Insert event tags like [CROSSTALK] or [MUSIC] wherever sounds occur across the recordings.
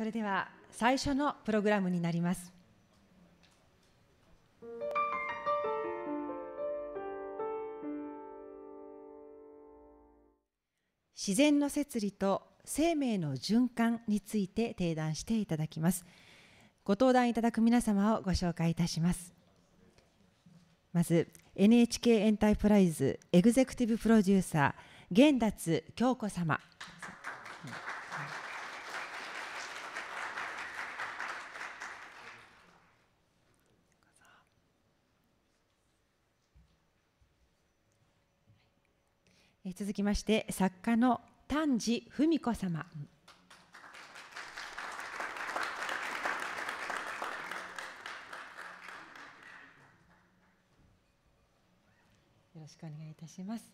それでは最初のプログラムになります。自然の摂理と生命の循環について提談していただきます。ご登壇いただく皆様をご紹介いたします。まず NHK エンタープライズエグゼクティブプロデューサー源達京子様。続きまして作家の丹治文子様よろしくお願いいたします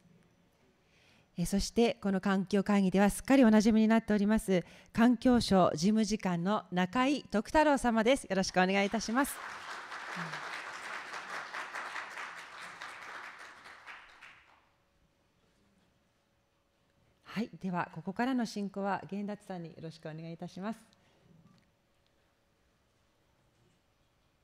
えそしてこの環境会議ではすっかりおなじみになっております環境省事務次官の中井徳太郎様ですよろしくお願いいたします、ではここからの進行は源達さんによろしくお願いいたします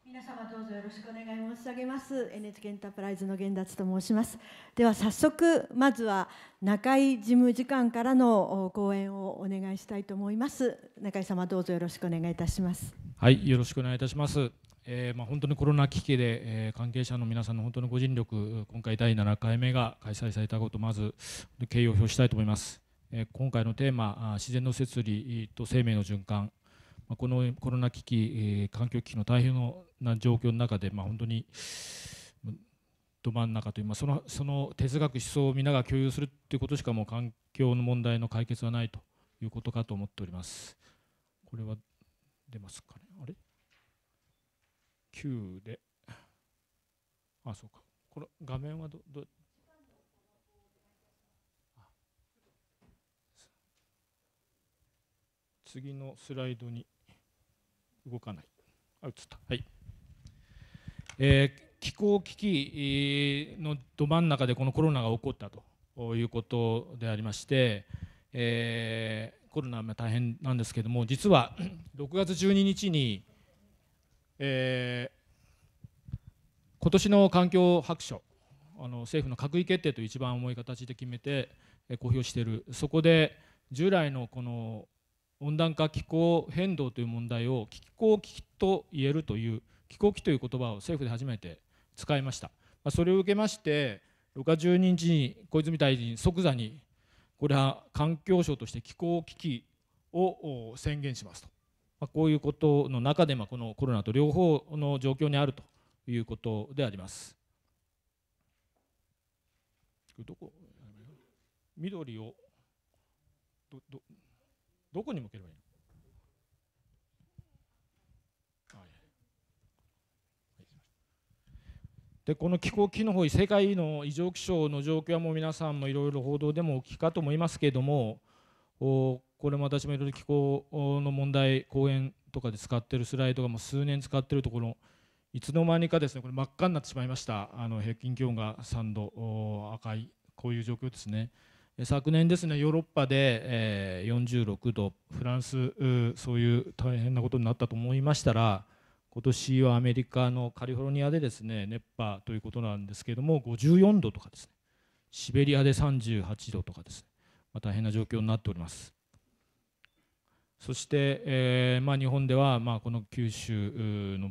皆様どうぞよろしくお願い申し上げます NHK エンタープライズの源達と申しますでは早速まずは中井事務次官からの講演をお願いしたいと思います中井様どうぞよろしくお願いいたしますはいよろしくお願いいたしますえーまあ、本当にコロナ危機で、えー、関係者の皆さんの本当のご尽力、今回第7回目が開催されたこと、まず敬意を表したいと思います。今回のテーマ自然の摂理と生命の循環このコロナ危機環境危機の大変な状況の中で、まあ、本当にど真ん中という、まあ、そのその哲学思想をなが共有するということしかもう環境の問題の解決はないということかと思っております。これは出ますかねあれ ?9 であそうかこの画面はどど次のスライドに動かない。あ、映った。はい。えー、気候危機のど真ん中でこのコロナが起こったということでありまして、えー、コロナは大変なんですけども実は6 [CLEARS THROAT] 月12日に、えー、今年の環境白書あの政府の閣議決定という一番重い形で決めて公表しているそこで従来のこの温暖化気候変動という問題を気候危機と言えるという気候危機という言葉を政府で初めて使いました、それを受けまして6月12日に小泉大臣即座にこれは環境省として気候危機を宣言しますと、まあ、こういうことの中で、このコロナと両方の状況にあるということであります。緑をどどどこに向ければいいのでこの気候機能方世界の異常気象の状況はもう皆さんもいろいろ報道でもお聞きかと思いますけれどもこれも私もいろいろ気候の問題講演とかで使ってるスライドがもう数年使ってるところいつの間にかですねこれ真っ赤になってしまいましたあの平均気温が3度赤いこういう状況ですね。昨年ですねヨーロッパで、え46度フランスそういう大変なことになったと思いましたら今年はアメリカのカリフォルニアでですね熱波ということなんですけども54度とかですねシベリアで38度とかですね、ま大変な状況になっておりますそして、えーまあ、日本では、まあ、この九州の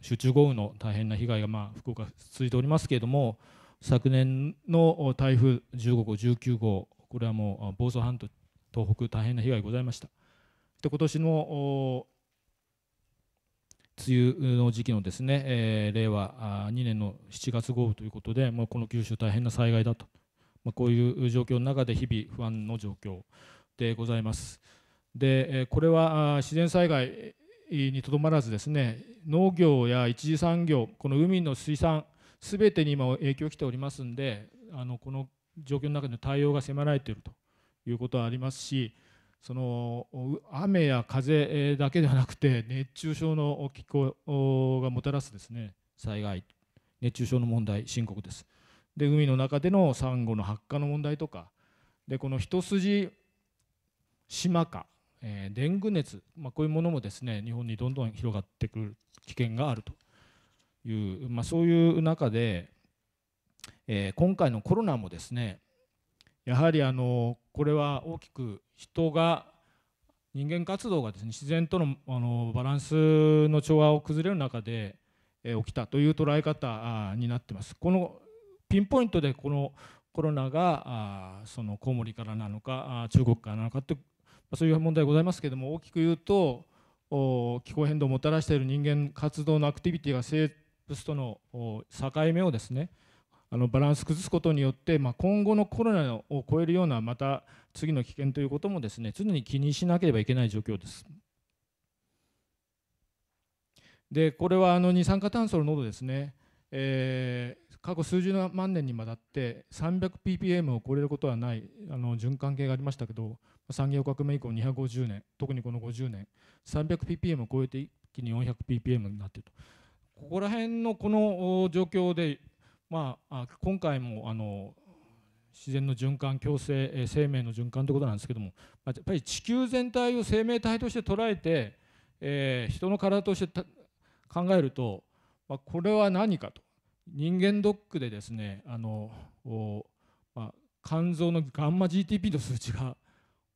集中豪雨の大変な被害が、まあ、福岡続いておりますけれども昨年の台風15号、19号、これはもう房総半島、東北、大変な被害ございました。で今年の梅雨の時期のですね、えー、令和2年の7月豪雨ということで、もうこの九州、大変な災害だと、まあ、こういう状況の中で日々、不安の状況でございます。でこれは自然災害にとどまらずですね農業や一次産業この海の水産全てに今影響きておりますんであのこの状況の中での対応が迫られているということはありますしその雨や風だけではなくて熱中症の気候がもたらすですね災害熱中症の問題深刻です。で海の中でのサンゴの発火の問題とかでこの一筋島化、えー、デング熱、まあ、こういうものもですね日本にどんどん広がってくる危険があるという、まあ、そういう中で、えー、今回のコロナもですねやはりあのこれは大きく人が人間活動がですね自然とのあのバランスの調和を崩れる中で、えー、起きたという捉え方になってます。このピンポイントでこのコロナがあそのコウモリからなのかあ中国からなのかってそういう問題ございますけれども大きく言うと気候変動をもたらしている人間活動のアクティビティが成プスとの境目をですねあのバランス崩すことによって、まあ、今後のコロナを超えるようなまた次の危険ということもですね常に気にしなければいけない状況です。でこれはあの二酸化炭素の濃度ですね、えー、過去数十万年にわたって 300ppm を超えることはないあの循環系がありましたけど産業革命以降250年特にこの50年 300ppm を超えて一気に 400ppm になっているとここら辺のこの状況で、まあ、今回もあの自然の循環共生生命の循環ということなんですけどもやっぱり地球全体を生命体として捉えて、えー、人の体として考えると、まあ、これは何かと人間ドックでですねあの、まあ、肝臓のガンマ GTP の数値が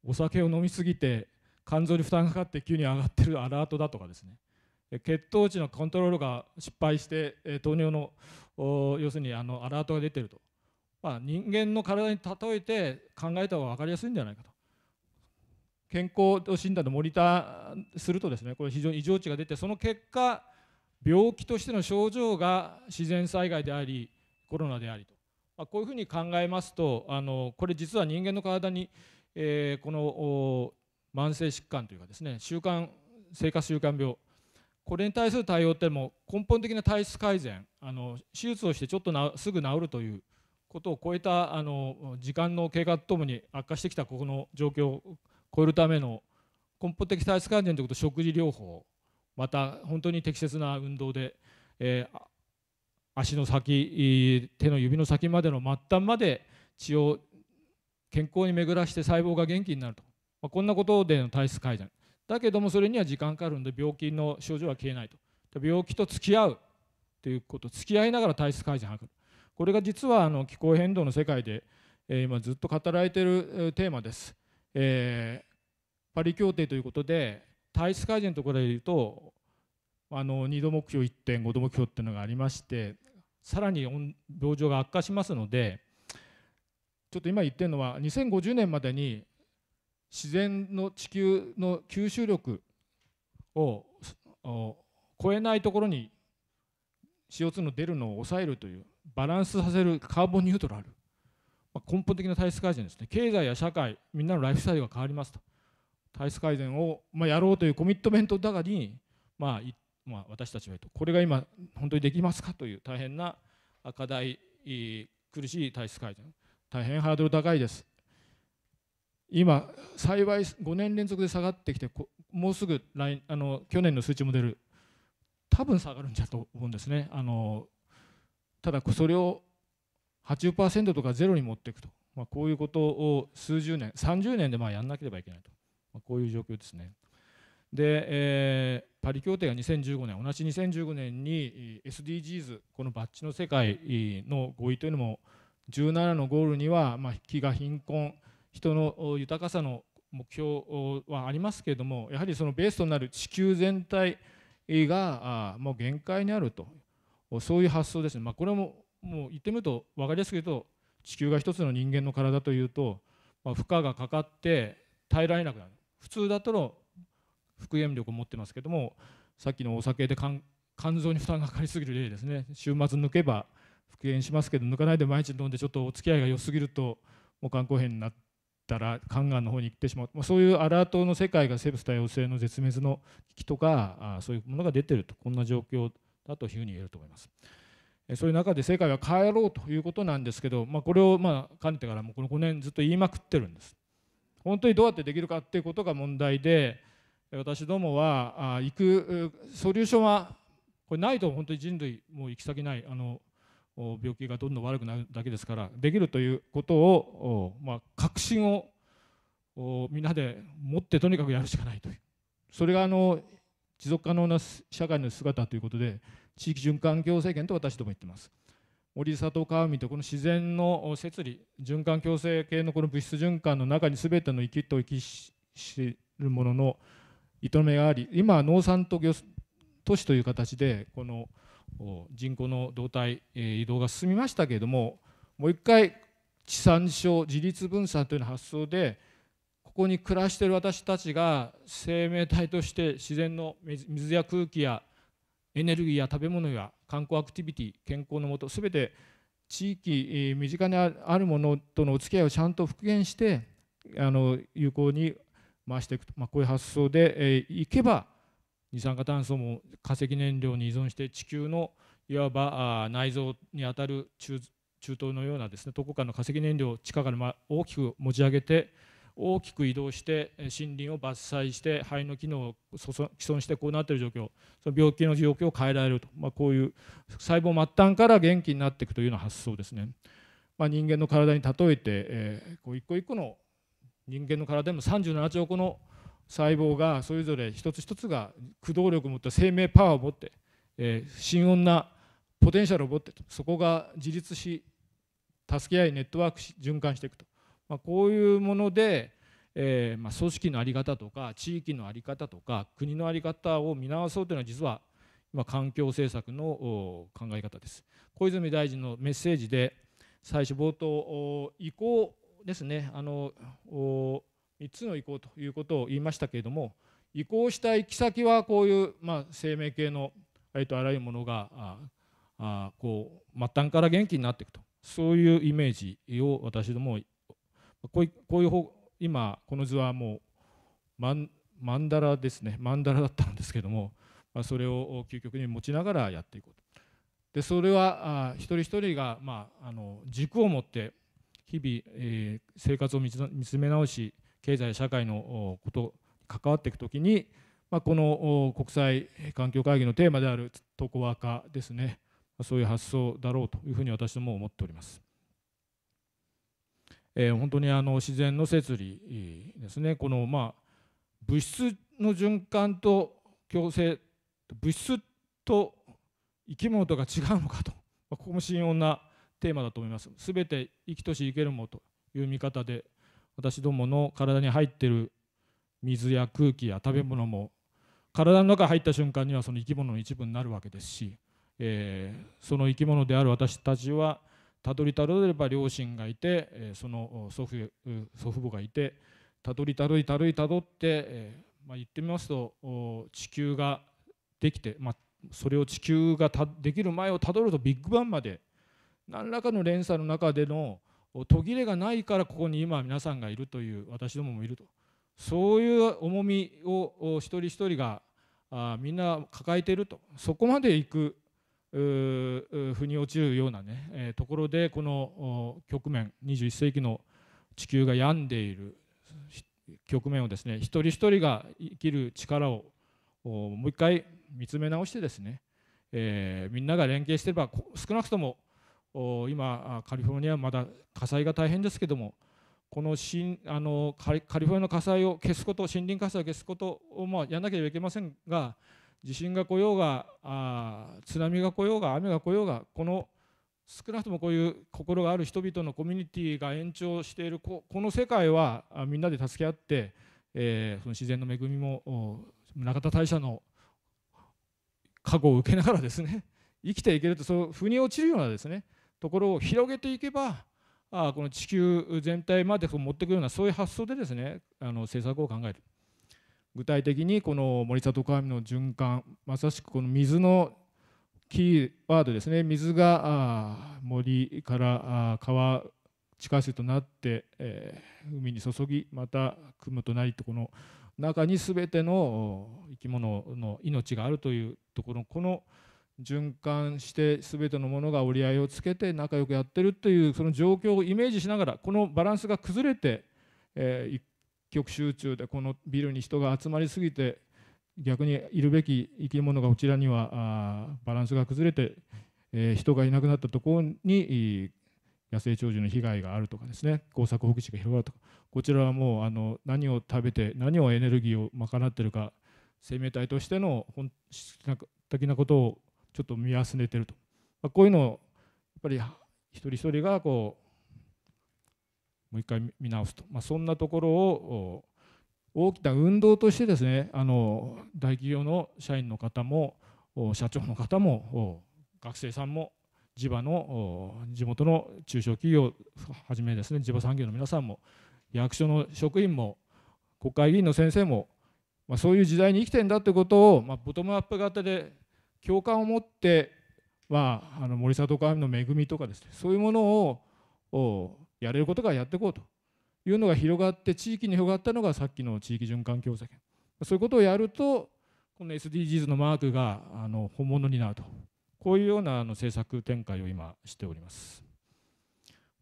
お酒を飲みすぎて肝臓に負担がかかって急に上がってるアラートだとかですね血糖値のコントロールが失敗して糖尿の要するにあのアラートが出てると、まあ、人間の体に例えて考えた方が分かりやすいんじゃないかと健康診断でモニターするとですねこれ非常に異常値が出てその結果病気としての症状が自然災害でありコロナでありと、まあ、こういうふうに考えますとあのこれ実は人間の体に、えー、この慢性疾患というかですね習慣生活習慣病これに対する対応っても根本的な体質改善あの手術をしてちょっとなすぐ治るということを超えたあの時間の経過とともに悪化してきたここの状況を超えるための根本的体質改善ということ食事療法また本当に適切な運動で、えー、足の先手の指の先までの末端まで血を健康に巡らして細胞が元気になると、まあ、こんなことでの体質改善だけどもそれには時間かかるんで病気の症状は消えないと病気と付き合うということ付き合いながら体質改善を図るこれが実はあの気候変動の世界で、えー、今ずっと語られているテーマです、えー、パリ協定ということで体質改善のところでいうとあの2度目標1.5度目標っていうのがありましてさらに病状が悪化しますのでちょっと今言ってるのは2050年までに自然の地球の吸収力を超えないところに CO2 の出るのを抑えるというバランスさせるカーボンニュートラル、まあ、根本的な体質改善ですね経済や社会みんなのライフスタイルが変わりますと体質改善を、まあ、やろうというコミットメントだがに、まあまあ、私たちはとこれが今本当にできますかという大変な課題苦しい体質改善大変ハードル高いです今、幸い5年連続で下がってきて、もうすぐ来あの去年の数値も出る、多分下がるんじゃと思うんですね、あのただ、それを80%とかゼロに持っていくと、まあ、こういうことを数十年、30年でまあやらなければいけないと、まあ、こういう状況ですね。で、えー、パリ協定が2015年、同じ2015年に SDGs、このバッジの世界の合意というのも、17のゴールには、まあ、飢餓、貧困、人の豊かさの目標はありますけれどもやはりそのベースとなる地球全体がもう限界にあるとそういう発想ですね、まあ、これももう言ってみると分かりやすく言うと地球が一つの人間の体というと、まあ、負荷がかかって耐えられなくなる普通だったら復元力を持ってますけどもさっきのお酒で肝臓に負担がかかりすぎる例ですね週末抜けば復元しますけど抜かないで毎日飲んでちょっとお付き合いが良すぎるともう肝硬変になって。たら肝がんの方に行ってしまう、まそういうアラートの世界が生物多様性の絶滅の危機とかそういうものが出てるとこんな状況だというふうに言えると思います。そういう中で世界は変えろうということなんですけど、まあ、これをまあかねてからもうこの5年ずっと言いまくってるんです。本当にどうやってできるかっていうことが問題で私どもはあ行くソリューションはこれないと本当に人類もう行き先ないあの病気がどんどん悪くなるだけですからできるということを、まあ、確信をみんなで持ってとにかくやるしかないというそれがあの持続可能な社会の姿ということで地域循環共生圏と私ども言ってます森里川海とこの自然の摂理循環共生系のこの物質循環の中に全ての生きと生きしるものの営みがあり今は農産と都市という形でこの人口の動態、えー、移動が進みましたけれどももう一回地産地消自立分散という発想でここに暮らしている私たちが生命体として自然の水や空気やエネルギーや食べ物や観光アクティビティ健康のもと全て地域身近にあるものとのお付き合いをちゃんと復元してあの有効に回していくと、まあ、こういう発想でいけば二酸化炭素も化石燃料に依存して地球のいわば内臓にあたる中中東のようなですねどこかの化石燃料を地下から大きく持ち上げて大きく移動して森林を伐採して肺の機能を既存してこうなっている状況その病気の状況を変えられると、まあ、こういう細胞末端から元気になっていくというような発想ですね、まあ、人間の体に例えて、えー、こう一個一個の人間の体でも37兆個の細胞がそれぞれ一つ一つが駆動力を持った生命パワーを持って、えー、深温なポテンシャルを持ってそこが自立し助け合いネットワークし循環していくと、まあ、こういうもので、えー、まあ、組織の在り方とか地域の在り方とか国の在り方を見直そうというのは実は今環境政策の考え方です。小泉大臣のメッセージで最初冒頭移行ですねあの3つの移行ということを言いましたけれども移行した行き先はこういう、まあ、生命系のありとあらゆるものがああこう末端から元気になっていくとそういうイメージを私どもこういうこういう方今この図はもうマンマンダラですねマンダラだったんですけども、まあ、それを究極に持ちながらやっていこうと。でそれはあ一人一人が、まあ、あの軸を持って日々、えー、生活を見つめ直し経済社会のこと関わっていくときに、まあ、この国際環境会議のテーマであるトコワカですねそういう発想だろうというふうに私ども思っております。えー、本当にあの自然の摂理ですねこのまあ物質の循環と共生物質と生き物とが違うのかと、まあ、ここも深遠なテーマだと思います。全て生きとし生けるものという見方で私どもの体に入ってる水や空気や食べ物も体の中入った瞬間にはその生き物の一部になるわけですし、えー、その生き物である私たちはたどりたどれば両親がいて、えその祖父祖父母がいてたどりたどりたどりたどって、えー、まあ、言ってみますと地球ができて、まあ、それを地球ができる前をたどるとビッグバンまで何らかの連鎖の中での途切れがないからここに今皆さんがいるという私どももいるとそういう重みを一人一人がみんな抱えているとそこまでいく腑に落ちるようなね、えー、ところでこの局面21世紀の地球が病んでいる局面をですね一人一人が生きる力をもう一回見つめ直してですね、えー、みんなが連携してれば少なくとも今カリフォルニアはまだ火災が大変ですけどもこの新あのカリフォルニアの火災を消すこと森林火災を消すことをまあやらなければいけませんが地震が来ようがあ津波が来ようが雨が来ようがこの少なくともこういう心がある人々のコミュニティが延長しているここの世界はみんなで助け合って、えー、その自然の恵みも宗像大社の過去を受けながらですね生きていけるとそう腑に落ちるようなですねところを広げていけばあこの地球全体まで持っていくようなそういう発想でですねあの政策を考える具体的にこの森里川の循環まさしくこの水のキーワードですね水が森から川地下水となって、えー、海に注ぎまた雲となりとこの中に全ての生き物の命があるというところこの循環して全てのものが折り合いをつけて仲良くやってるというその状況をイメージしながらこのバランスが崩れて、えー、一極集中でこのビルに人が集まりすぎて逆にいるべき生き物がこちらにはあバランスが崩れて、えー、人がいなくなったところに野生鳥獣の被害があるとかですね耕作放棄地が広がるとかこちらはもうあの何を食べて何をエネルギーを賄ってるか生命体としての本質的なことをちょっと見忘れてると、まあ、こういうのをやっぱり一人一人がこうもう一回見直すと、まあ、そんなところを大きな運動としてですねあの大企業の社員の方も社長の方も学生さんも地場の地元の中小企業はじめですね地場産業の皆さんも役所の職員も国会議員の先生も、まあ、そういう時代に生きてんだということを、まあ、ボトムアップ型で共感を持ってまあ、あの森里神の恵みとかですねそういうものをやれることからやっていこうというのが広がって地域に広がったのがさっきの地域循環共生そういうことをやるとこの SDGs のマークがあの本物になるとこういうようなあの政策展開を今しております、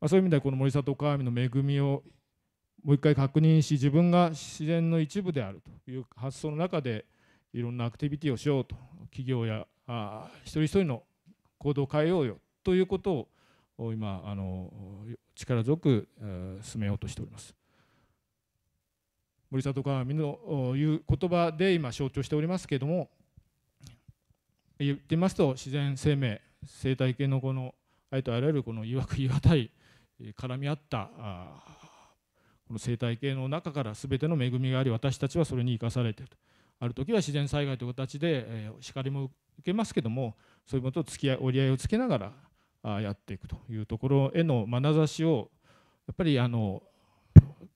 まあ、そういう意味ではこの森里川の恵みをもう一回確認し自分が自然の一部であるという発想の中でいろんなアクティビティをしようと企業やあ一人一人の行動を変えようよということを今あの力強く進めようとしております。森里美の言う言葉で今象徴しておりますけれども言ってみますと自然生命生態系のこのあとあらゆるこのいわくいわたい絡み合ったこの生態系の中から全ての恵みがあり私たちはそれに生かされていると。ある時は自然災害という形で、えー、叱りも受けますけどもそういうものと付き合い折り合いをつけながらあやっていくというところへの眼差しをやっぱりあの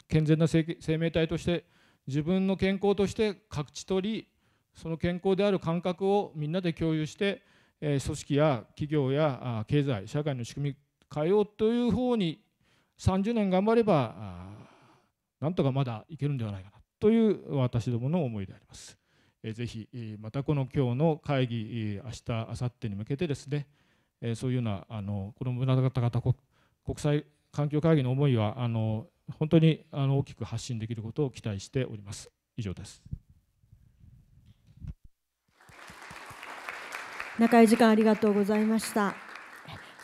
健全な生命体として自分の健康として各地取りその健康である感覚をみんなで共有して、えー、組織や企業や経済社会の仕組み変えようという方に30年頑張ればなんとかまだいけるんではないかな。という私どもの思いであります。ぜひまたこの今日の会議明日明後日に向けてですねそういうようなあのこの村方々国際環境会議の思いはあの本当にあの大きく発信できることを期待しております。以上です。長い時間ありがとうございました。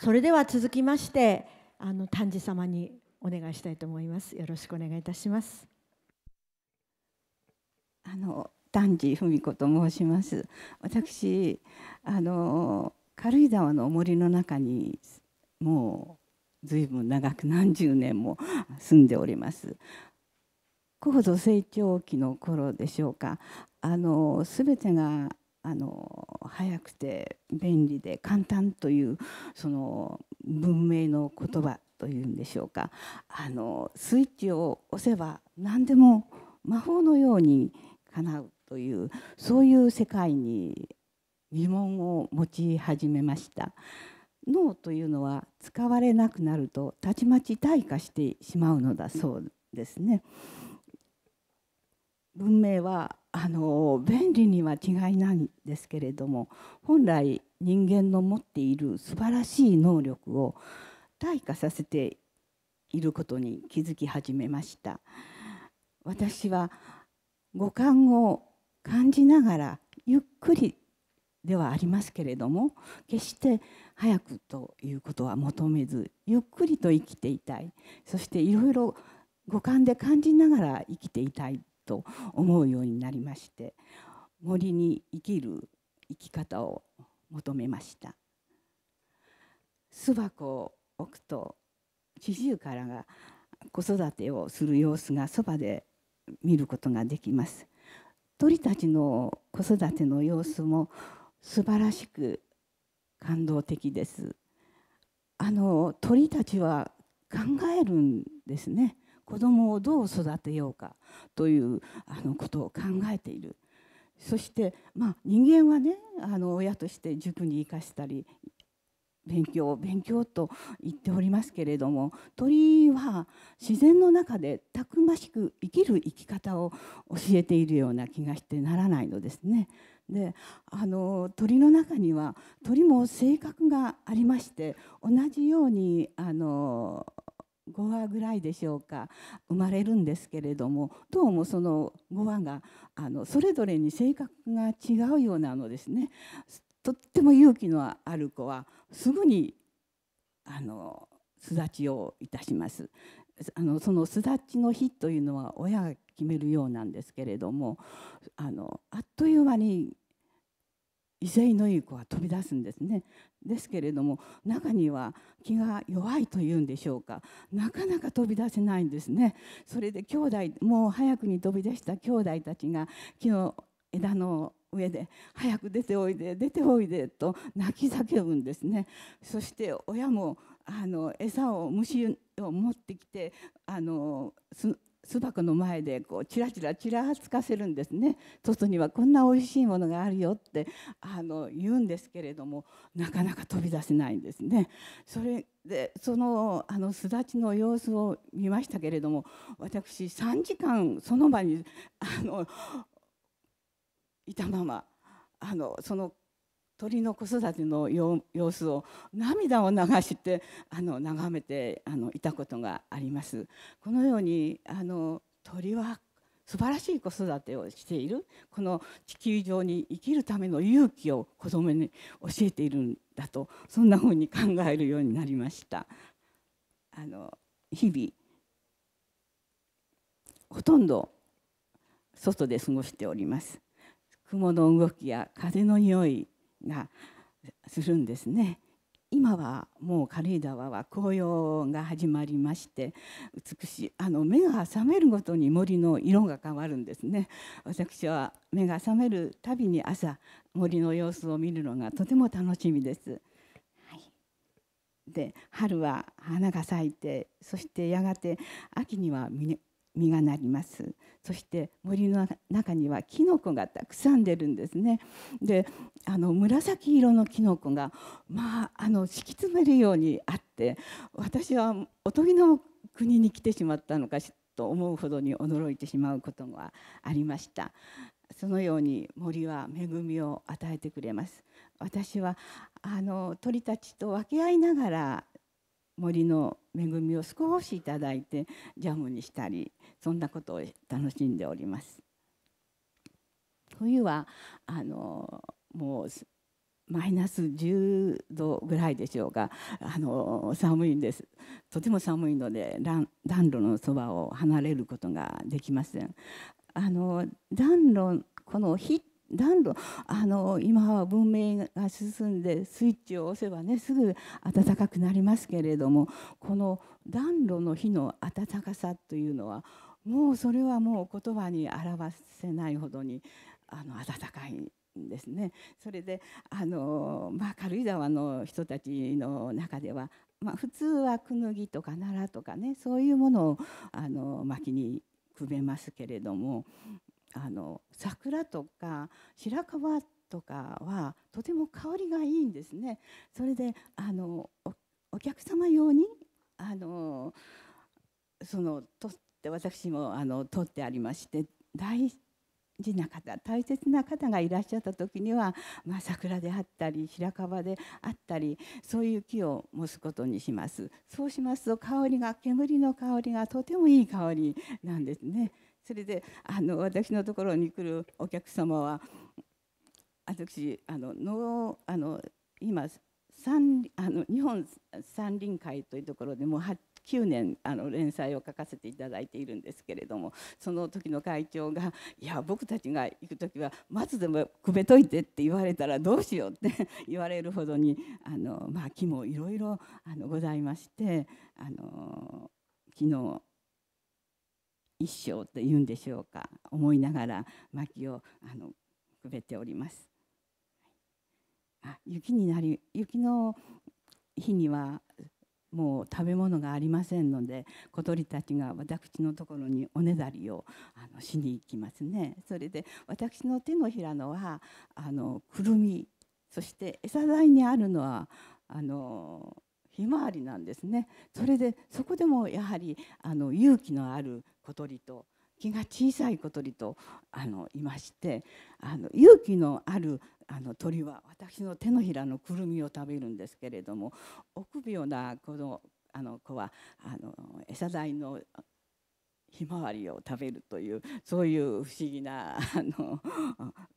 それでは続きましてあの丹治様にお願いしたいと思います。よろしくお願いいたします。あの丹治文子と申します私あの軽井沢の森の中にもう随分長く何十年も住んでおります高度成長期の頃でしょうかあの全てがあの早くて便利で簡単というその文明の言葉というんでしょうかあのスイッチを押せば何でも魔法のように叶うというそういう世界に疑問を持ち始めました。脳というのは使われなくなるとたちまち退化してしまうのだそうですね。文明はあの便利には違いないんですけれども本来人間の持っている素晴らしい能力を退化させていることに気づき始めました。私は五感を感じながらゆっくりではありますけれども決して早くということは求めずゆっくりと生きていたいそしていろいろ五感で感じながら生きていたいと思うようになりまして森に生きる生き方を求めました巣箱を置くと四十からが子育てをする様子がそばで見ることができます鳥たちの子育ての様子も素晴らしく感動的ですあの鳥たちは考えるんですね子供をどう育てようかというあのことを考えているそして、まあ、人間はねあの親として塾に行かせたり勉強勉強と言っておりますけれども鳥は自然の中でたくましく生きる生き方を教えているような気がしてならないのですね。であの鳥の中には鳥も性格がありまして同じようにあの5話ぐらいでしょうか生まれるんですけれどもどうもその5話があのそれぞれに性格が違うようなのですね。とっても勇気のある子はすぐにあの巣立ちをいたします。あのその巣立ちの日というのは親が決めるようなんですけれどもあのあっという間に威勢のいい子は飛び出すんですね。ですけれども中には気が弱いというんでしょうかなかなか飛び出せないんですね。それで兄弟もう早くに飛び出した兄弟たちが木の枝の上で「早く出ておいで出ておいで」と泣き叫ぶんですね。そして親もあの餌を虫を持ってきてあの巣箱の前でこうチラチラちらつかせるんですね外にはこんなおいしいものがあるよってあの言うんですけれどもなかなか飛び出せないんですねそれでそのあの巣立ちの様子を見ましたけれども私3時間その場にあのいたままあのその鳥の子育ての様子を涙を流してあの眺めてあのいたことがあります。このようにあの鳥は素晴らしい子育てをしているこの地球上に生きるための勇気を子供に教えているんだとそんなふうに考えるようになりました。あの日々ほとんど外で過ごしております。雲の動きや風の匂いがするんですね。今はもう軽井沢は紅葉が始まりまして美しいあの目が覚めるごとに森の色が変わるんですね私は目が覚めるたびに朝森の様子を見るのがとても楽しみです、はい、で春は花が咲いてそしてやがて秋には実実がなりますそして森の中にはキノコがたくさん出るんですねであの紫色のキノコがまああの敷き詰めるようにあって私はおとぎの国に来てしまったのかしと思うほどに驚いてしまうことがありましたそのように森は恵みを与えてくれます私はあの鳥たちと分け合いながら森の恵みを少しいただいてジャムにしたりそんなことを楽しんでおります。冬はあのもうマイナス10度ぐらいでしょうがあの寒いんですとても寒いので暖炉のそばを離れることができません。あの暖炉この火っ暖炉あの今は文明が進んでスイッチを押せばねすぐ暖かくなりますけれどもこの暖炉の火の暖かさというのはもうそれはもう言葉に表せないほどにあの暖かいんですね。それであの、まあ、軽井沢の人たちの中では、まあ、普通はクヌギとか奈良とかねそういうものをあの薪にくべますけれどもあの桜とか白川とかはとても香りがいいんですね。それであのお客様用にあのその取って私もあの取ってありまして大事な方大切な方がいらっしゃった時には、まあ、桜であったり白樺であったりそういう木を持つことにしますそうしますと香りが煙の香りがとてもいい香りなんですねそれであの私のところに来るお客様は私あののあの今三あの日本三輪会というところでもう9年あの連載を書かせていただいているんですけれどもその時の会長が「いや僕たちが行く時は松でもくべといて」って言われたらどうしようって [LAUGHS] 言われるほどにあの、まあ、木もいろいろございましてあの昨日一生というんでしょうか思いながら薪をあのくべております。あ雪になり雪の日にはもう食べ物がありませんので小鳥たちが私のところにおねだりをあのしに行きますねそれで私の手のひらのはあのくるみそして餌台にあるのはあのひまわりなんですねそれでそこでもやはりあの勇気のある小鳥と気が小さい小鳥とあのいましてあの勇気のあるあの鳥は私の手のひらのくるみを食べるんですけれども臆病なこのあの子はあの餌代のひまわりを食べるというそういう不思議なあの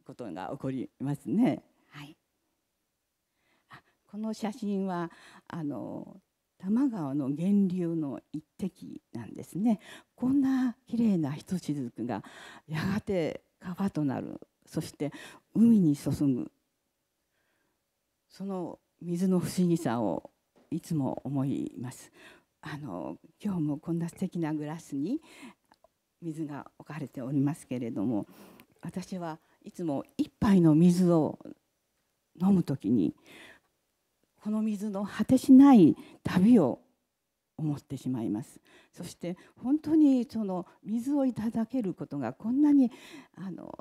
ことが起こりますね。はい、この写真はあの多摩川の源流の一滴なんですねこんな綺麗な一滴がやがて川となるそして海に注ぐその水の不思議さをいつも思いますあの今日もこんな素敵なグラスに水が置かれておりますけれども私はいつも一杯の水を飲むときにこの水の果てしない旅を思ってしまいますそして本当にその水をいただけることがこんなにあの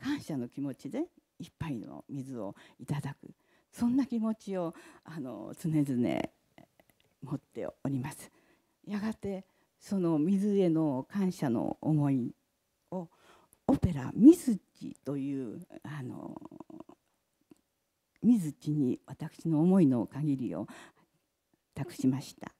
感謝の気持ちで一杯の水をいただくそんな気持ちをあの常々持っておりますやがてその水への感謝の思いをオペラ「ミスチ」というあの水ずに私の思いの限りを託しました。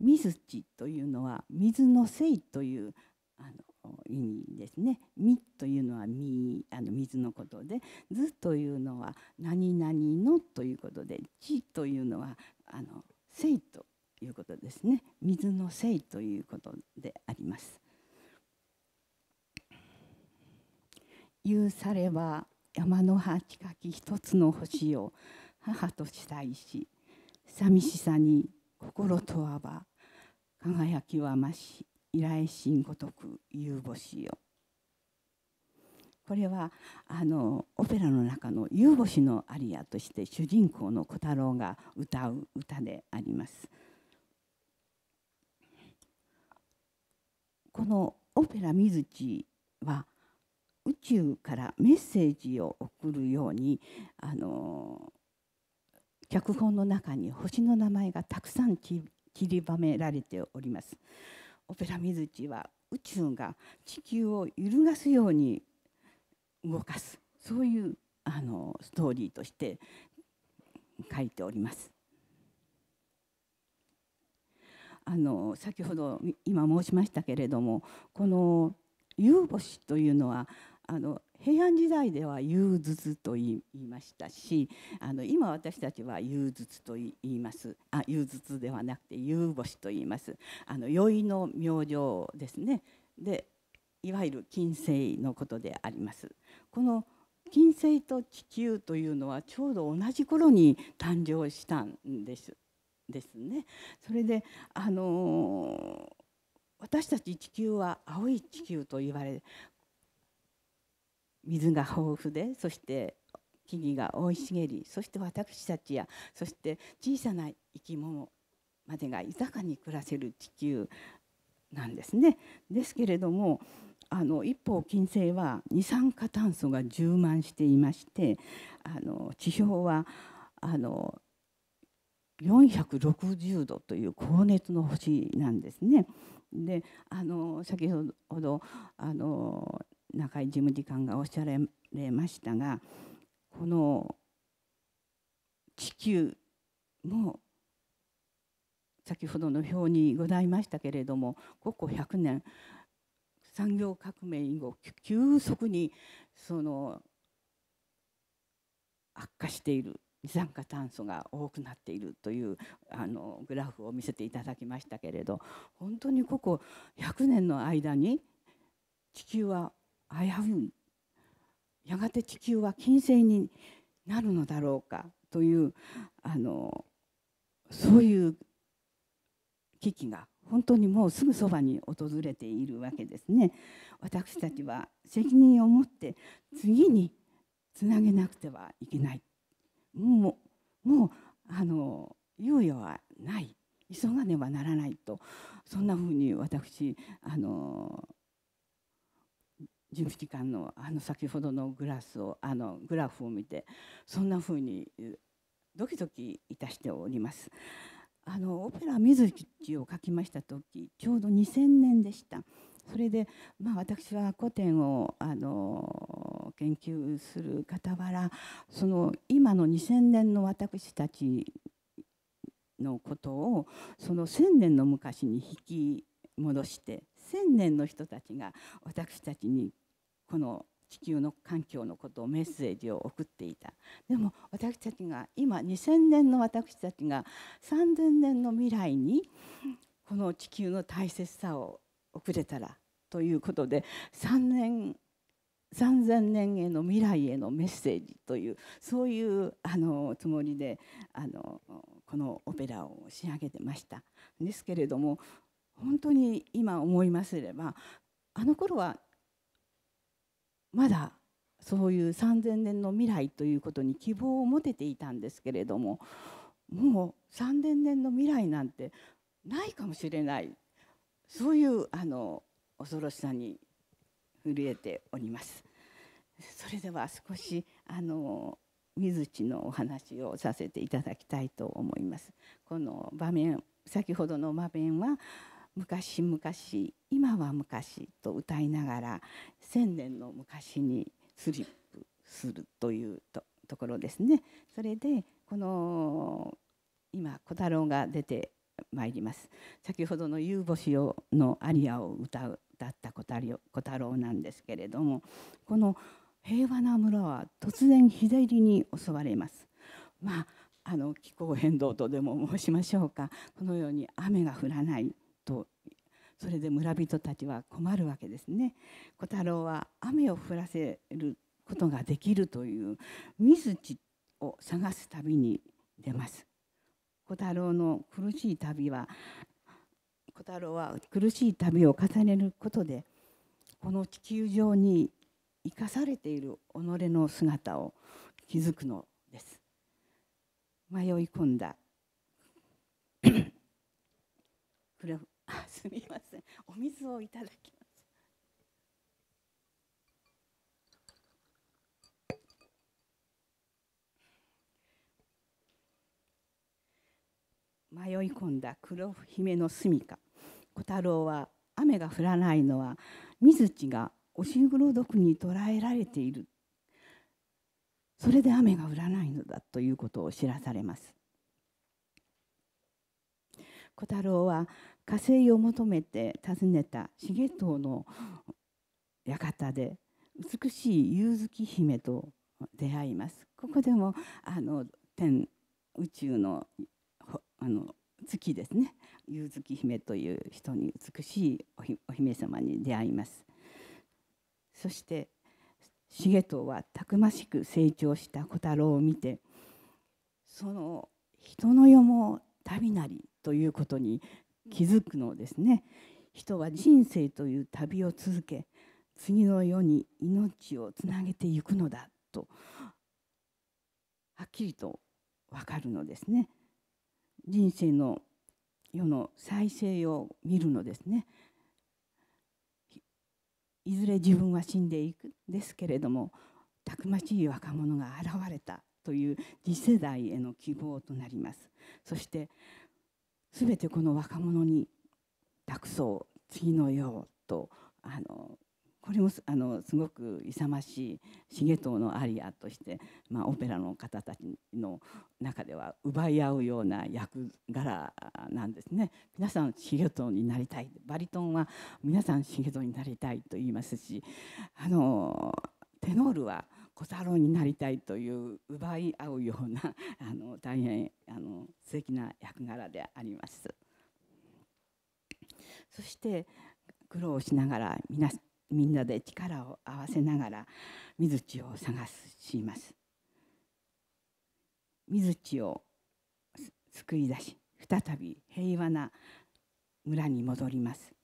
水地というのは水の聖というあの意味ですね。水というのは水あの水のことで、図というのは何々のということで、地というのはあの聖ということですね。水の聖ということであります。言うされば山の葉近き一つの星を母としたいし寂しさに心とはば輝きは増し依頼心ごとく夕星よこれはあのオペラの中の「夕星のアリア」として主人公の小太郎が歌う歌であります。このオペラ水地は宇宙からメッセージを送るようにあの脚本の中に星の名前がたくさん切りばめられております。オペラ水地は宇宙が地球を揺るがすように動かすそういうあのストーリーとして書いております。あの先ほど今申しましたけれどもこの「遊星」というのはあの平安時代では憂鬱と言いましたしあの今私たちは憂鬱と言いますあ憂鬱ではなくて憂星と言いますあの宵の明星ですねでいわゆる金星のことでありますこの金星と地球というのはちょうど同じ頃に誕生したんですですねそれであのー私たち地球は青い地球と言われ水が豊富でそして木々が生い茂りそして私たちやそして小さな生き物までが豊かに暮らせる地球なんですね。ですけれどもあの一方金星は二酸化炭素が充満していましてあの地表はあの460度という高熱の星なんですね。であの先ほどあの中井事務次官がおっしゃられましたがこの地球も先ほどの表にございましたけれどもここ100年産業革命以後急速にその悪化している二酸化炭素が多くなっているというあのグラフを見せていただきましたけれど本当にここ100年の間に地球は危ういやがて地球は金星になるのだろうかというあのそういう危機が本当にもうすぐそばに訪れているわけですね。私たちは責任を持って次につなげなくてはいけない。もうもうあの猶予はない急がねばならないとそんなふうに私あの純指揮官のあの先ほどのグラスをあのグラフを見てそんなふうにドキドキいたしております。あのオペラ「水木」を書きました時ちょうど2000年でしたそれで、まあ、私は古典をあの研究する傍らその今の2000年の私たちのことをその1,000年の昔に引き戻して8,000年の人たちが私たちにこの地球の環境のことをメッセージを送っていたでも私たちが今2,000年の私たちが3,000年の未来にこの地球の大切さを送れたらということで3年3,000年への未来へのメッセージというそういうあのつもりであのこのオペラを仕上げてました。ですけれども本当に今思いますればあの頃はまだそういう3,000年の未来ということに希望を持てていたんですけれどももう3,000年の未来なんてないかもしれないそういうあの恐ろしさに震えております。それでは少しあの水地のお話をさせていただきたいと思います。この場面先ほどの場面は昔昔今は昔と歌いながら千年の昔にスリップするというとところですね。それでこの今小太郎が出てまいります。先ほどの夕星をのアリアを歌うだった小太郎なんですけれどもこの平和な村は突然日照りに襲われます。まああの気候変動とでも申しましょうかこのように雨が降らないとそれで村人たちは困るわけですね。小太郎は雨を降らせることができるという水地を探す旅に出ます。小太郎の苦しい旅は小太郎は苦しい旅を重ねることでこの地球上に生かされている己の姿を気づくのです。迷い込んだ [COUGHS] あすみませんお水をいただきます迷い込んだ黒姫の住か小太郎は雨が降らないのは水地が押黒毒に捕らえられているそれで雨が降らないのだということを知らされます小太郎は火星を求めて訪ねた重藤の館で美しい夕月姫と出会いますここでもあの天宇宙のあの月ですね夕月姫という人に美しいお姫様に出会いますそして重藤はたくましく成長した小太郎を見てその人の世も旅なりということに気づくのですね人は人生という旅を続け次の世に命をつなげていくのだとはっきりと分かるのですね人生の世の再生を見るのですねいずれ自分は死んでいくですけれどもたくましい若者が現れたという次世代への希望となりますそしてすべてこの若者に託そう次の世とあのこれもあのすごく勇ましい重藤のアリアとして、まあ、オペラの方たちの中では奪い合うような役柄なんですね皆さん重藤になりたいバリトンは皆さん重藤になりたいと言いますしあのテノールは小太郎になりたいという奪い合うような [LAUGHS] あの大変あの素敵な役柄であります。そして苦労しながらみなみんなで力を合わせながら水地を探すします。水地を救い出し再び平和な村に戻ります。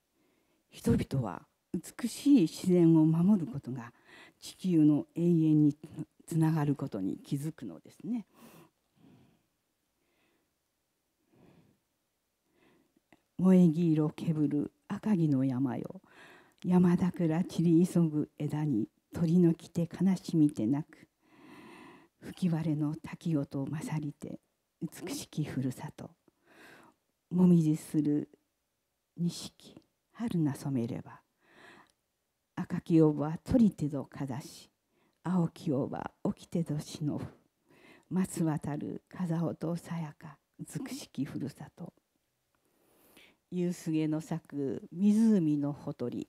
人々は美しい自然を守ることが地球の永遠につながることに気づくのですね。萌木色けぶる赤城の山よ山桜散り急ぐ枝に鳥の来て悲しみてなく吹き割れの滝音を勝りて美しきふるさともみじする錦春な染めれば赤きおば取り手どかざし青きおば起きてどしのぶ松渡る風音さやか美しきふるさと夕菅の咲く湖のほとり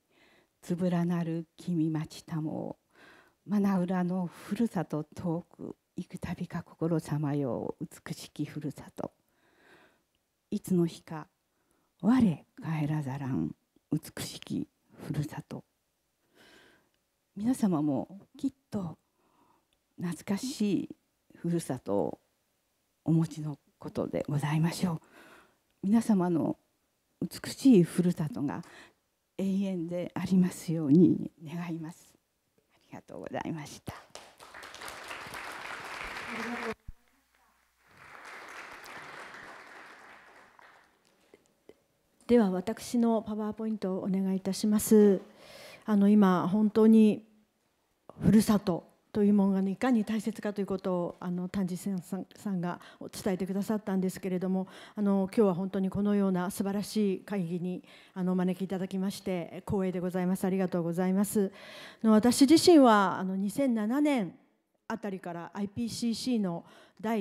つぶらなる君町たもうらのふるさと遠く行くたびか心さまよう美しきふるさといつの日か我帰らざらん美しきふるさと皆様もきっと懐かしいふるさとをお持ちのことでございましょう皆様の美しいふるさとが永遠でありますように願いますありがとうございましたでは私のパワーポイントをお願いいたします。あの今本当にふるさとというものがいかに大切かということをあの丹治先生さんが伝えてくださったんですけれどもあの今日は本当にこのような素晴らしい会議にあのお招きいただきまして光栄でございますありがとうございます。私自身はあの2007年あたりから IPCC の第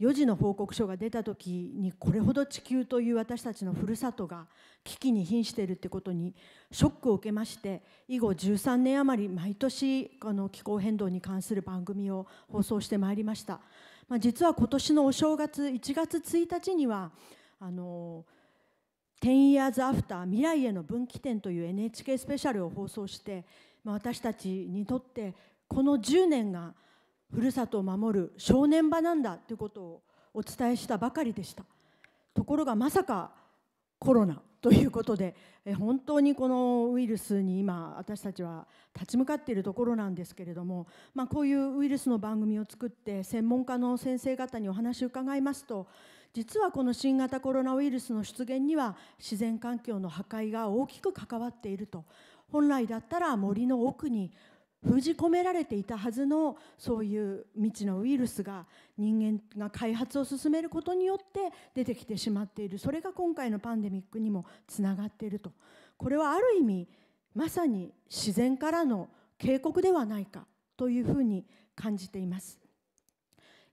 4次の報告書が出たときにこれほど地球という私たちのふるさとが危機に瀕しているということにショックを受けまして以後13年余り毎年この気候変動に関する番組を放送してまいりました、まあ、実は今年のお正月1月1日にはあの「10 years after 未来への分岐点」という NHK スペシャルを放送して、私たちにとってこの10年がふるさとを守る正念場なんだということをお伝えしたばかりでしたところがまさかコロナということで本当にこのウイルスに今私たちは立ち向かっているところなんですけれども、まあ、こういうウイルスの番組を作って専門家の先生方にお話を伺いますと実はこの新型コロナウイルスの出現には自然環境の破壊が大きく関わっていると本来だったら森の奥に封じ込められていたはずのそういう未知のウイルスが人間が開発を進めることによって出てきてしまっているそれが今回のパンデミックにもつながっているとこれはある意味まさに自然からの警告ではないかというふうに感じています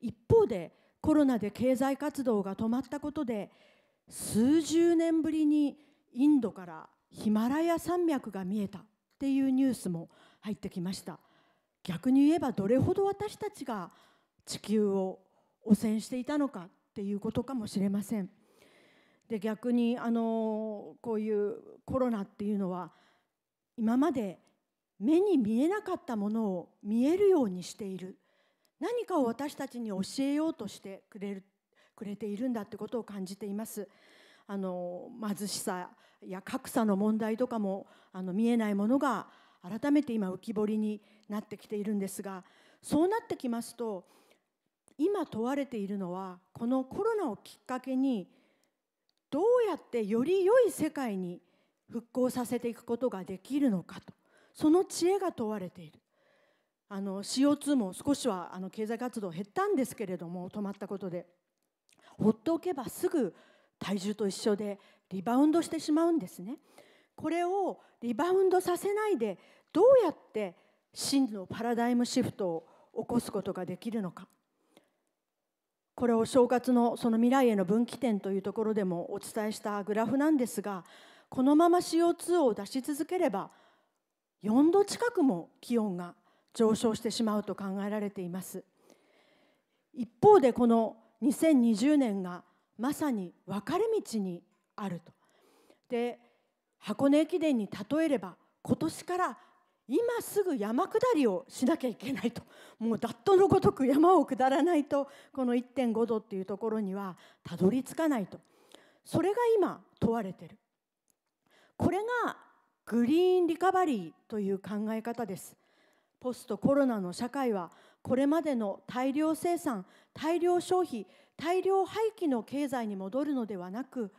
一方でコロナで経済活動が止まったことで数十年ぶりにインドからヒマラヤ山脈が見えたっていうニュースも入ってきました逆に言えばどれほど私たちが地球を汚染していたのかっていうことかもしれませんで逆にあのこういうコロナっていうのは今まで目に見えなかったものを見えるようにしている何かを私たちに教えようとしてくれるくれているんだってことを感じています。あの貧しさや格差の問題とかもあの見えないものが改めて今浮き彫りになってきているんですがそうなってきますと今問われているのはこのコロナをきっかけにどうやってより良い世界に復興させていくことができるのかとその知恵が問われているあの CO2 も少しはあの経済活動減ったんですけれども止まったことで放っておけばすぐ体重と一緒でリバウンドしてしまうんですねこれをリバウンドさせないでどうやって真のパラダイムシフトを起こすことができるのかこれを正月のその未来への分岐点というところでもお伝えしたグラフなんですがこのまま CO2 を出し続ければ4度近くも気温が上昇してしまうと考えられています一方でこの2020年がまさに分かれ道にあるとで箱根駅伝に例えれば今年から今すぐ山下りをしなきゃいけないともうだっとのごとく山を下らないとこの1.5度っていうところにはたどり着かないとそれが今問われてるこれがグリーンリカバリーという考え方ですポストコロナの社会はこれまでの大量生産大量消費大量廃棄の経済に戻るのではなく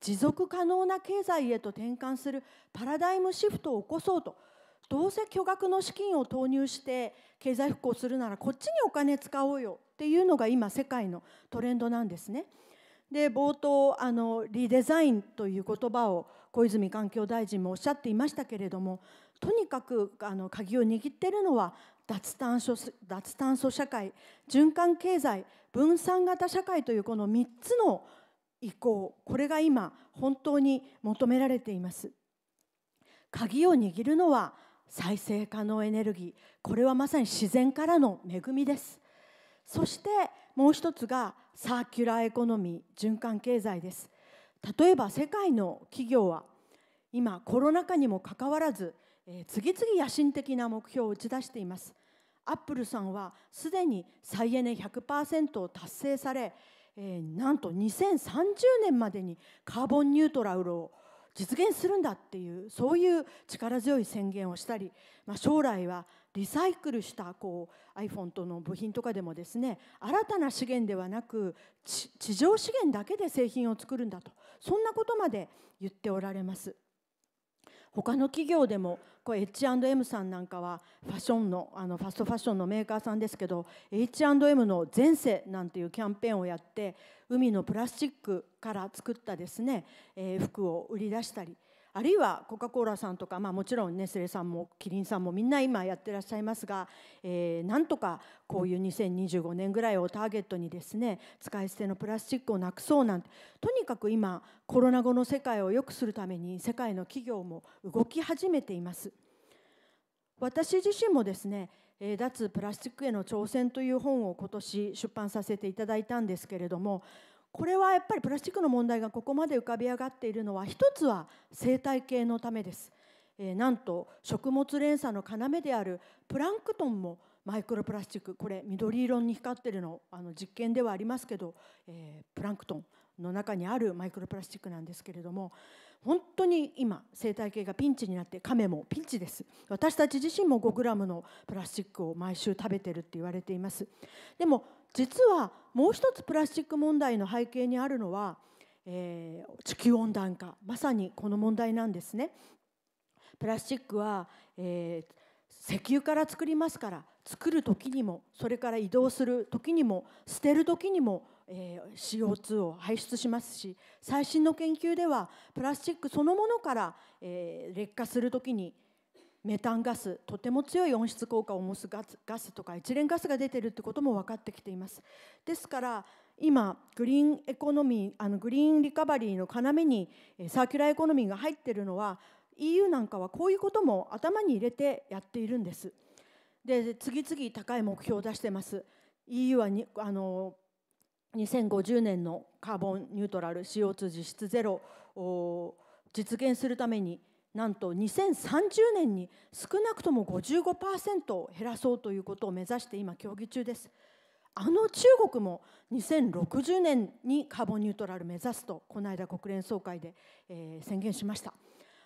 持続可能な経済へと転換するパラダイムシフトを起こそうとどうせ巨額の資金を投入して経済復興するならこっちにお金使おうよっていうのが今世界のトレンドなんですね。で冒頭あのリデザインという言葉を小泉環境大臣もおっしゃっていましたけれどもとにかくあの鍵を握っているのは脱炭素脱炭素社会循環経済分散型社会というこの3つの移行これが今本当に求められています鍵を握るのは再生可能エネルギーこれはまさに自然からの恵みですそしてもう一つがサーキュラーエコノミー循環経済です例えば世界の企業は今コロナ禍にもかかわらず、次々野心的な目標を打ち出していますアップルさんはすでに再エネ100%を達成されえー、なんと2030年までにカーボンニュートラルを実現するんだっていうそういう力強い宣言をしたり、まあ、将来はリサイクルしたこう iPhone との部品とかでもですね新たな資源ではなく地上資源だけで製品を作るんだとそんなことまで言っておられます。他の企業でもこれ H&M さんなんかはファッションのあのファストファッションのメーカーさんですけど H&M の前世なんていうキャンペーンをやって海のプラスチックから作ったですね、え服を売り出したりあるいはコカ・コーラさんとか、まあ、もちろんネスレさんもキリンさんもみんな今やってらっしゃいますが、えー、なんとかこういう2025年ぐらいをターゲットにですね使い捨てのプラスチックをなくそうなんてとにかく今コロナ後の世界を良くするために世界の企業も動き始めています。私自身もですね脱プラスチックへの挑戦という本を今年出版させていただいたんですけれどもこれはやっぱりプラスチックの問題がここまで浮かび上がっているのは一つは生態系のためです。えー、なんと食物連鎖の要であるプランクトンもマイクロプラスチックこれ緑色に光ってるのあの実験ではありますけど、えー、プランクトンの中にあるマイクロプラスチックなんですけれども本当に今生態系がピンチになってカメもピンチです私たち自身も5 g のプラスチックを毎週食べてるって言われていますでも実はもう一つプラスチック問題の背景にあるのは、えー、地球温暖化まさにこの問題なんですね。プラスチックは、えー、石油から作りますから作る時にもそれから移動する時にも捨てる時にも、えー、CO2 を排出しますし最新の研究ではプラスチックそのものから、えー、劣化する時にメタンガスとても強い温室効果を持つガスガスとか一連ガスが出てるってことも分かってきていますですから今グリーンエコノミーあのグリーンリカバリーの要にサーキュラーエコノミーが入ってるのは EU なんかはこういうことも頭に入れてやっているんですで次々高い目標を出してます EU はにあの2050年のカーボンニュートラル CO2 実質ゼロを実現するためになんと2030年に少なくとも55%を減らそうということを目指して今協議中です。あの中国も2060年にカーボンニュートラル目指すとこの間国連総会で、宣言しました。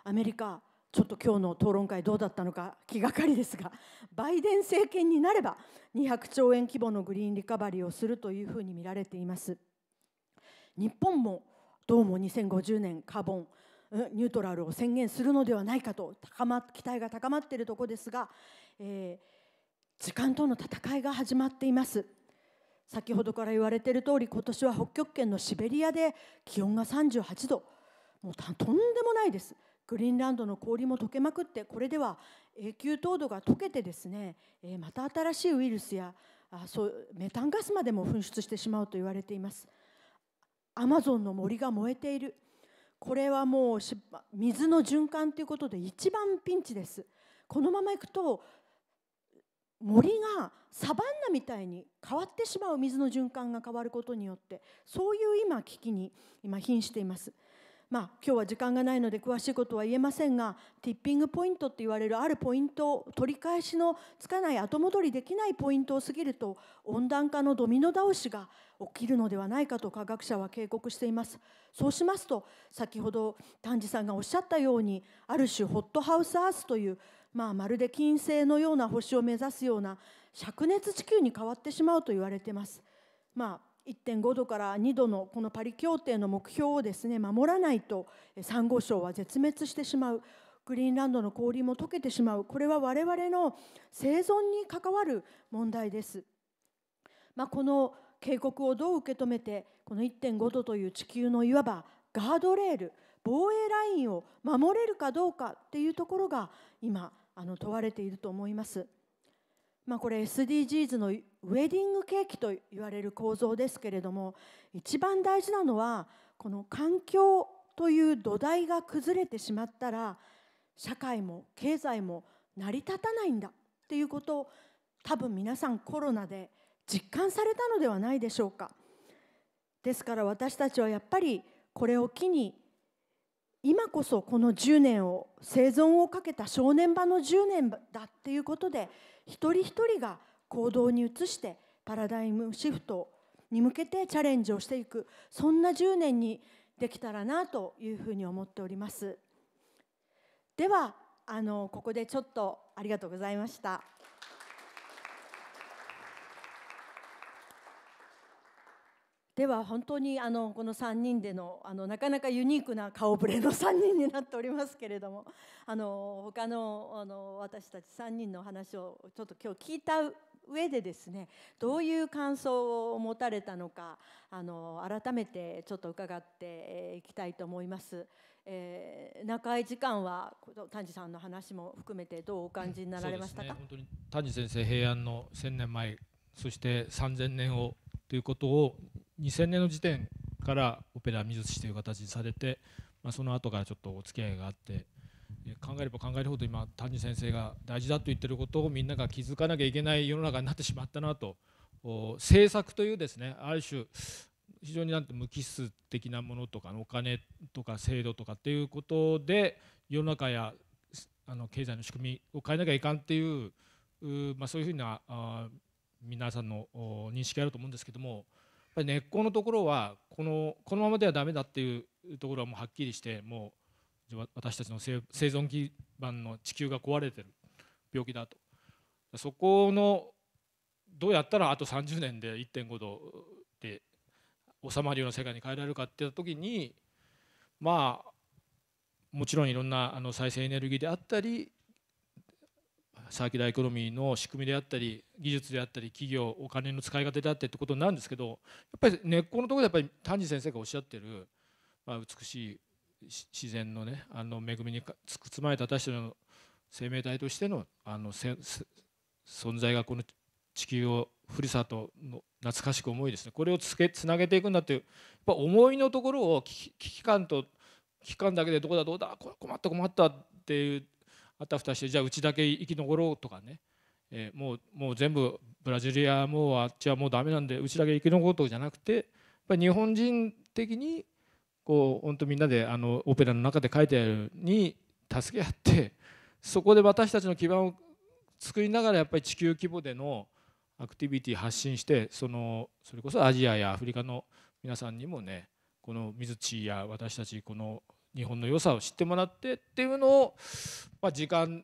アメリカちょっと今日の討論会どうだったのか気がかりですがバイデン政権になれば200兆円規模のグリーンリカバリーをするというふうに見られています日本もどうも2050年カーボンニュートラルを宣言するのではないかと高、ま、期待が高まっているところですが、えー、時間との戦いが始まっています。先ほどから言われている通り今年は北極圏のシベリアで気温が38度もうとんでもないですグリーンランドの氷も溶けまくってこれでは永久凍土が溶けてですね、えー、また新しいウイルスやあそうメタンガスまでも噴出してしまうと言われていますアマゾンの森が燃えているこれはもう水の循環ということで一番ピンチですこのままいくと森がサバンナみたいに変わってしまう水の循環が変わることによってそういう今危機に今瀕しています。まあ、今日は時間がないので詳しいことは言えませんがティッピングポイントって言われるあるポイントを取り返しのつかない後戻りできないポイントを過ぎると温暖化のドミノ倒しが起きるのではないかと科学者は警告していますそうしますと先ほど丹治さんがおっしゃったようにある種ホットハウスアースという、まあ、まるで金星のような星を目指すような灼熱地球に変わってしまうと言われています。まあ1.5度から2度のこのパリ協定の目標をですね守らないとサンゴ礁は絶滅してしまうグリーンランドの氷も溶けてしまうこれは我々の生存に関わる問題です。まあ、この警告をどう受け止めてこの1.5度という地球のいわばガードレール防衛ラインを守れるかどうかっていうところが今あの問われていると思います。まあ、これ SDGs のウェディングケーキと言われる構造ですけれども一番大事なのはこの環境という土台が崩れてしまったら社会も経済も成り立たないんだっていうことを多分皆さんコロナで実感されたのではないでしょうか。ですから私たちはやっぱりこれを機に今こそこの10年を生存をかけた正念場の10年だっていうことで一人一人が行動に移してパラダイムシフトに向けてチャレンジをしていくそんな10年にできたらなというふうに思っております。ではあのここでちょっとありがとうございました。では本当にあのこの3人でのあのなかなかユニークな顔ぶれの3人になっておりますけれどもあの他のあの私たち3人の話をちょっと今日聞いた上でですねどういう感想を持たれたのかあの改めてちょっと伺っていきたいと思います。えー、中井時間は丹治さんの話も含めてどうお感じになられましたか、ね、本当に丹治先生平安の1000年前そして3000年をということを2000年の時点からオペラ水津市という形にされて、まあ、その後からちょっとお付き合いがあって。考えれば考えるほど今谷先生が大事だと言ってることをみんなが気づかなきゃいけない世の中になってしまったなと政策というですねある種非常になんて無機質的なものとかお金とか制度とかっていうことで世の中やあの経済の仕組みを変えなきゃいかんっていうまあ、そういうふうなあ皆さんの認識あると思うんですけどもやっぱり根っこのところはこのこのままではダメだっていうところはもうはっきりしてもう私たちの生存基盤の地球が壊れてる病気だとそこのどうやったらあと30年で1.5度で収まるような世界に変えられるかっていった時にまあもちろんいろんなあの再生エネルギーであったりサーキュラーエコノミーの仕組みであったり技術であったり企業お金の使い方であってってことなんですけどやっぱり根っこのところでやっぱり丹治先生がおっしゃってる、まあ、美しい自然のねあの恵みに包まれた私たちの生命体としてのあの存在がこの地球をふるさとの懐かしく思いですねこれをつけつなげていくんだっていうやっぱ思いのところを危機感と危機感だけでどうだどうだ困った困ったっていうあたふたしてじゃあうちだけ生き残ろうとかね、えー、もうもう全部ブラジリアもうあっちはもうダメなんでうちだけ生き残ろうとかじゃなくてやっぱ日本人的にこう本当みんなであのオペラの中で書いてあるに助け合ってそこで私たちの基盤を作りながらやっぱり地球規模でのアクティビティ発信してそのそれこそアジアやアフリカの皆さんにもねこの水地や私たちこの日本の良さを知ってもらってっていうのを、まあ、時間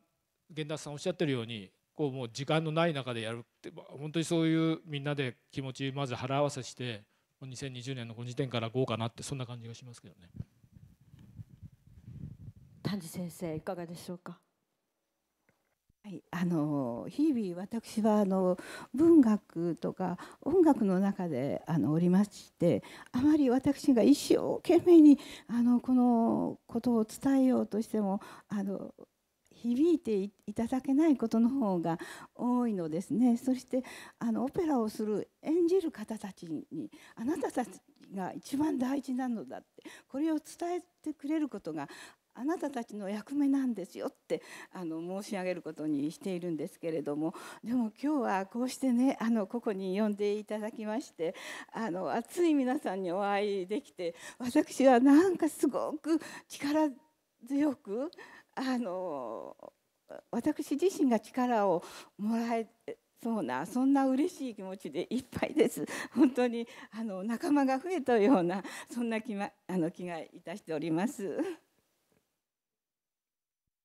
源田さんおっしゃってるようにこうもう時間のない中でやるって本当にそういうみんなで気持ちまず腹合わせして2020年のこの時点から豪華なってそんな感じがしますけどね丹治先生いかがでしょうかはい、あの日々私はあの文学とか音楽の中であのおりましてあまり私が一生懸命にあのこのことを伝えようとしてもあの響いていただけないことの方が多いのですねそしてあのオペラをする演じる方たちにあなたたちが一番大事なのだってこれを伝えてくれることがあなたたちの役目なんですよってあの申し上げることにしているんですけれどもでも今日はこうしてねあのここに呼んでいただきましてあの熱い皆さんにお会いできて私はなんかすごく力強くあの私自身が力をもらえそうなそんな嬉しい気持ちでいっぱいです [LAUGHS] 本当にあの仲間が増えたようなそんな気,、ま、[LAUGHS] あの気がいたしております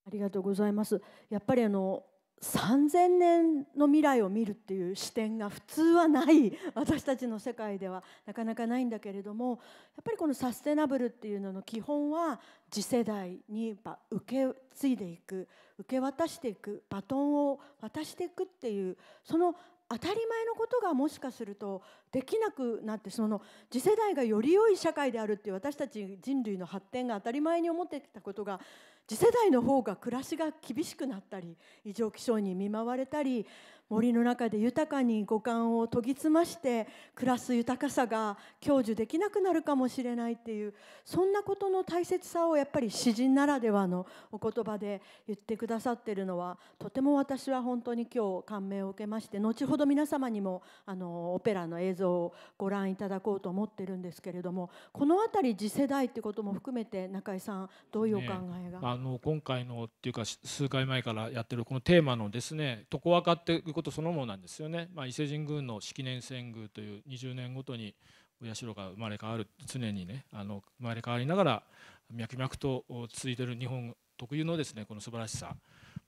ありがとうございますやっぱりあの3,000年の未来を見るっていう視点が普通はない私たちの世界ではなかなかないんだけれどもやっぱりこのサステナブルっていうのの基本は次世代にやっぱ受け継いでいく受け渡していくバトンを渡していくっていうその当たり前のことがもしかするとできなくなってその次世代がより良い社会であるっていう私たち人類の発展が当たり前に思ってきたことが次世代の方が暮らしが厳しくなったり異常気象に見舞われたり森の中で豊かに五感を研ぎ澄まして暮らす豊かさが享受できなくなるかもしれないっていうそんなことの大切さをやっぱり詩人ならではのお言葉で言ってくださってるのはとても私は本当に今日感銘を受けまして後ほど皆様にもあのオペラの映像をご覧いただこうと思ってるんですけれどもこの辺り次世代ってことも含めて中井さんどういうお考えが、ね、あの今回のっていうか数回前からやってるこのテーマのですね「と若」ってことそのものなんですよね、まあ、伊勢神宮の式年遷宮という20年ごとにお社が生まれ変わる常にねあの生まれ変わりながら脈々と続いてる日本特有のですねこの素晴らしさ、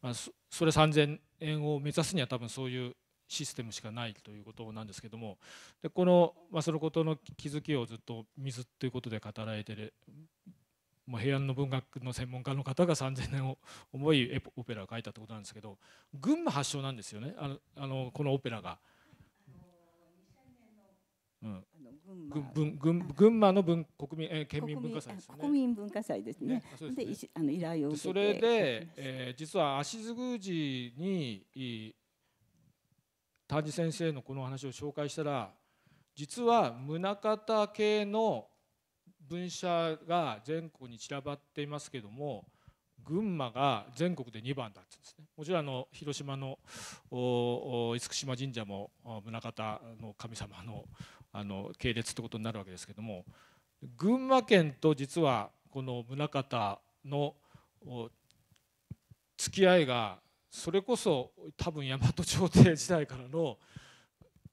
まあ、それ3,000円を目指すには多分そういうシステムしかないということなんですけどもでこの、まあ、そのことの気づきをずっと水ということで語られてるまあ、平安の文学の専門家の方が3,000年を思いオペラを書いたってことなんですけど群馬発祥なんですよねあのあのこのオペラが。うん、群群群馬の文国民、え県民文化祭ですね。国民文化祭ですね。ねそで、ね、あの依頼をそれで、えー、実は足津宮司に丹治先生のこの話を紹介したら実は宗像系の分社が全国に散らばっていますけども群馬が全国で2番だって言うんですねもちろんあの広島の厳島神社も宗像の神様のあの系列ってことになるわけですけども群馬県と実はこの宗像の付き合いがそれこそ多分大和朝廷時代からの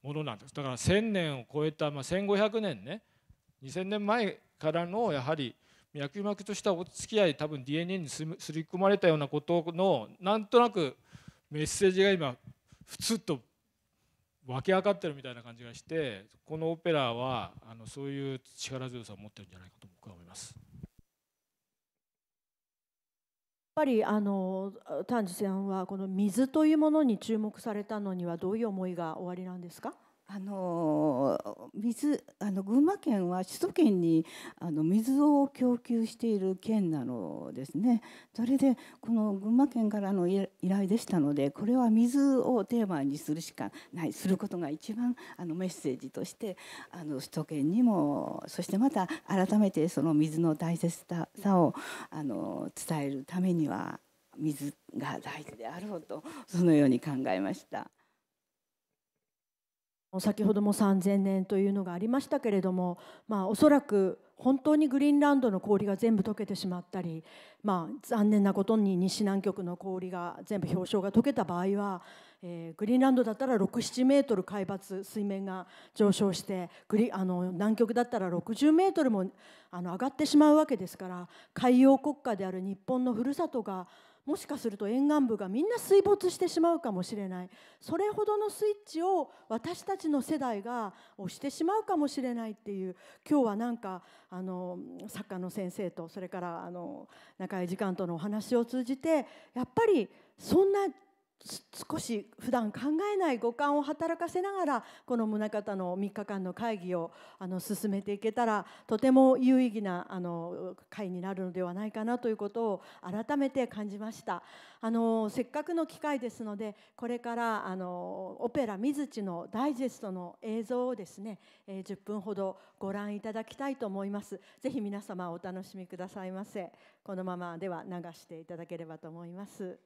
ものなんですだから1,000年を超えた、まあ、1,500年ね2,000年前からのやはり脈々としたお付き合い多分 DNA にすり込まれたようなことのなんとなくメッセージが今ふつっと分け上がってるみたいな感じがしてこのオペラはあのそういう力強さを持ってるんじゃないかと僕は思います。やっぱりあの丹治さんはこの水というものに注目されたのにはどういう思いがおありなんですかあの水あの群馬県は首都圏にあの水を供給している県なのですねそれでこの群馬県からの依頼でしたのでこれは水をテーマにするしかないすることが一番あのメッセージとしてあの首都圏にもそしてまた改めてその水の大切さをあの伝えるためには水が大事であろうとそのように考えました。先ほども3,000年というのがありましたけれども、まあ、おそらく本当にグリーンランドの氷が全部溶けてしまったり、まあ、残念なことに西南極の氷が全部氷床が溶けた場合は、えー、グリーンランドだったら67メートル海抜水面が上昇してグリあの南極だったら60メートルもあの上がってしまうわけですから海洋国家である日本のふるさとがもしかすると沿岸部がみんな水没してしまうかもしれないそれほどのスイッチを私たちの世代が押してしまうかもしれないっていう今日はなんかあの作家の先生とそれからあの中井時間とのお話を通じてやっぱりそんな少し普段考えない五感を働かせながらこの宗方の3日間の会議をあの進めていけたらとても有意義なあの会になるのではないかなということを改めて感じましたあのせっかくの機会ですのでこれからあのオペラ「水地」のダイジェストの映像をですね、え10分ほどご覧いただきたいと思いますぜひ皆様お楽しみくださいませこのままでは流していただければと思います。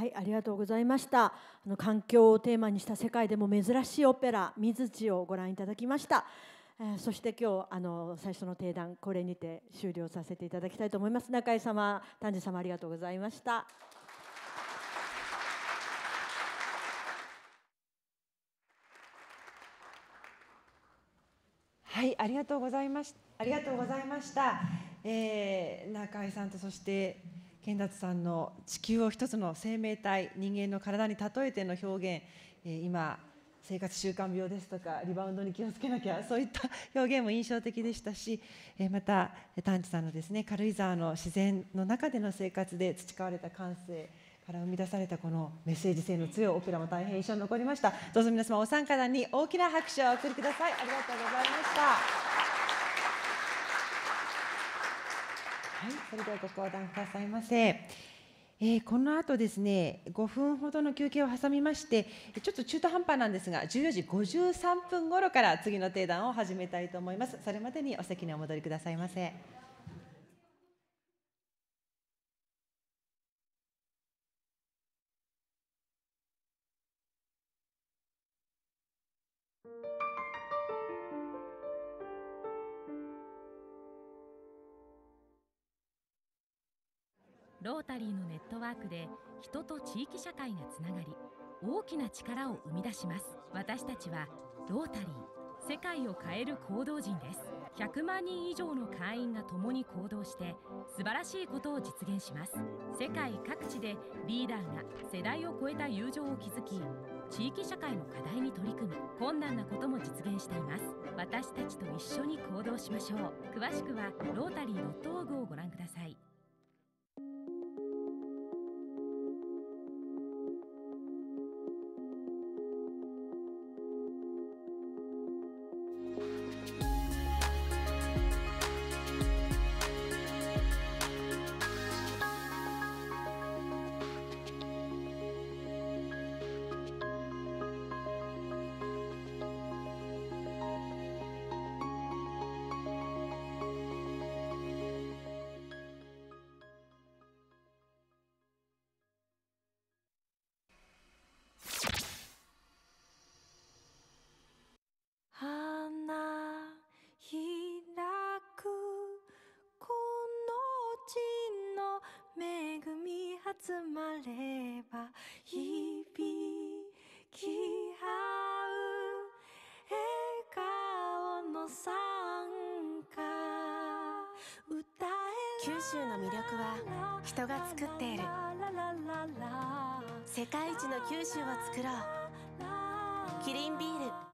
はいありがとうございましたあの環境をテーマにした世界でも珍しいオペラ「水地」をご覧いただきました、えー、そして今日あの最初の定談これにて終了させていただきたいと思います中井様丹治様ありがとうございましたはいありがとうございましたありがとうございました、えー、中井さんとそして健達さんの地球を一つの生命体人間の体に例えての表現、えー、今生活習慣病ですとかリバウンドに気をつけなきゃ [LAUGHS] そういった表現も印象的でしたし、えー、また丹治さんのですね軽井沢の自然の中での生活で培われた感性から生み出されたこのメッセージ性の強いオペラも大変印象に残りましたどうぞ皆様お三方に大きな拍手をお送りくださいありがとうございましたはい、それではご登壇くださいませ。えー、この後ですね、5分ほどの休憩を挟みまして、ちょっと中途半端なんですが、14時53分頃から次の定談を始めたいと思います。それまでにお席にお戻りくださいませ。ロータリーのネットワークで人と地域社会がつながり大きな力を生み出します私たちはロータリー世界を変える行動人です100万人以上の会員が共に行動して素晴らしいことを実現します世界各地でリーダーが世代を超えた友情を築き地域社会の課題に取り組み困難なことも実現しています私たちと一緒に行動しましょう詳しくはロータリー .org をご覧ください集まれば響き合う笑顔の参加歌え九州の魅力は人が作っている世界一の九州を作ろうキリンビール